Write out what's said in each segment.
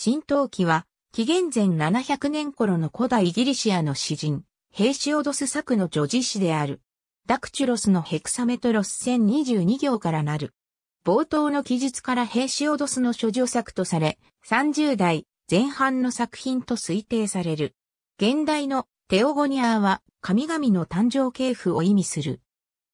新陶器は、紀元前700年頃の古代ギリシアの詩人、ヘイシオドス作の女子詩である。ダクチュロスのヘクサメトロス1022行からなる。冒頭の記述からヘイシオドスの諸女作とされ、30代前半の作品と推定される。現代のテオゴニアは神々の誕生系譜を意味する。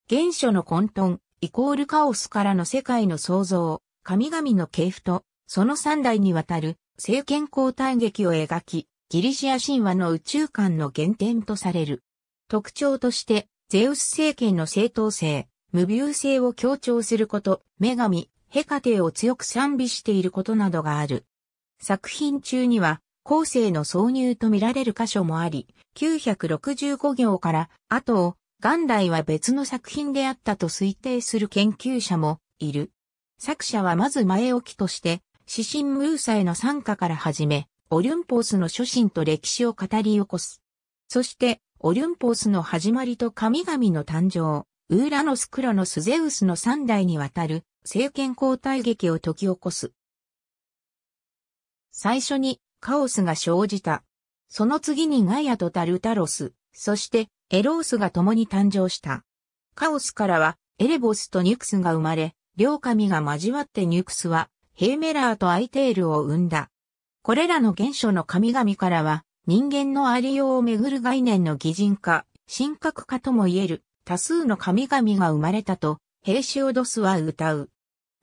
原初の混沌、イコールカオスからの世界の創造、神々の系譜と、その三代にわたる政権交代劇を描き、ギリシア神話の宇宙観の原点とされる。特徴として、ゼウス政権の正当性、無病性を強調すること、女神、ヘカテを強く賛美していることなどがある。作品中には、後世の挿入と見られる箇所もあり、965行から後を元来は別の作品であったと推定する研究者もいる。作者はまず前置きとして、死神ムーサへの参加から始め、オリュンポースの初心と歴史を語り起こす。そして、オリュンポースの始まりと神々の誕生、ウーラノス・クロノス・ゼウスの三代にわたる政権交代劇を解き起こす。最初にカオスが生じた。その次にガイアとタルタロス、そしてエロースが共に誕生した。カオスからはエレボスとニュクスが生まれ、両神が交わってニュクスはヘーメラーとアイテールを生んだ。これらの原初の神々からは、人間のありようをめぐる概念の擬人化、神格化とも言える多数の神々が生まれたと、ヘーシオドスは歌う。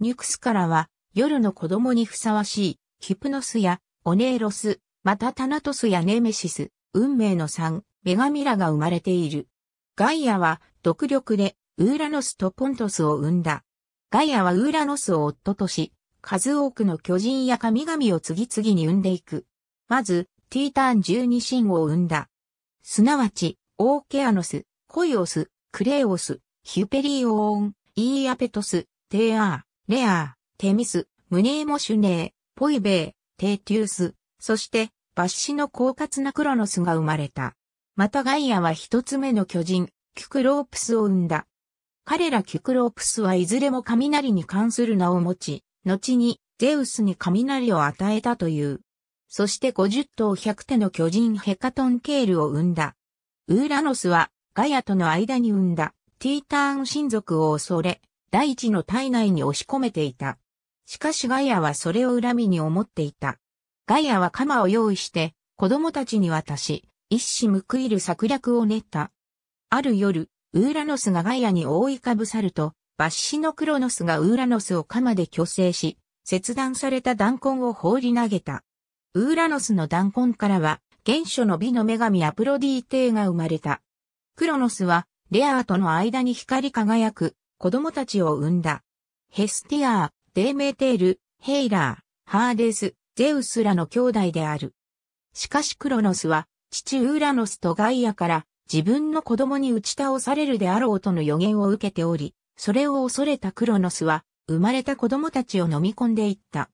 ニュクスからは、夜の子供にふさわしい、ヒプノスや、オネーロス、またタナトスやネメシス、運命の三、女神らが生まれている。ガイアは、独力で、ウーラノスとポントスを生んだ。ガイアはウーラノスを夫とし、数多くの巨人や神々を次々に生んでいく。まず、ティーターン12神を生んだ。すなわち、オーケアノス、コイオス、クレオス、ヒュペリオーン、イーアペトス、テアー、レアー、テミス、ムネーモシュネー、ポイベー、テーティウス、そして、抜歯の狡猾なクロノスが生まれた。またガイアは一つ目の巨人、キュクロープスを生んだ。彼らキュクロープスはいずれも雷に関する名を持ち、後にゼウスに雷を与えたという。そして50頭100手の巨人ヘカトンケールを生んだ。ウーラノスはガヤとの間に生んだティーターン親族を恐れ、大地の体内に押し込めていた。しかしガヤはそれを恨みに思っていた。ガヤは鎌を用意して、子供たちに渡し、一死報いる策略を練った。ある夜、ウーラノスがガヤに覆いかぶさると、バッシのクロノスがウーラノスを鎌で虚勢し、切断された弾痕を放り投げた。ウーラノスの弾痕からは、原初の美の女神アプロディーテーが生まれた。クロノスは、レアーとの間に光り輝く、子供たちを産んだ。ヘスティアー、デーメーテール、ヘイラー、ハーデス、ゼウスらの兄弟である。しかしクロノスは、父ウーラノスとガイアから、自分の子供に打ち倒されるであろうとの予言を受けており、それを恐れたクロノスは、生まれた子供たちを飲み込んでいった。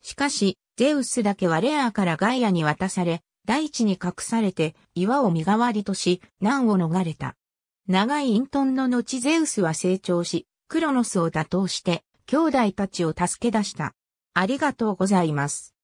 しかし、ゼウスだけはレアからガイアに渡され、大地に隠されて岩を身代わりとし、難を逃れた。長い隠遁の後ゼウスは成長し、クロノスを打倒して、兄弟たちを助け出した。ありがとうございます。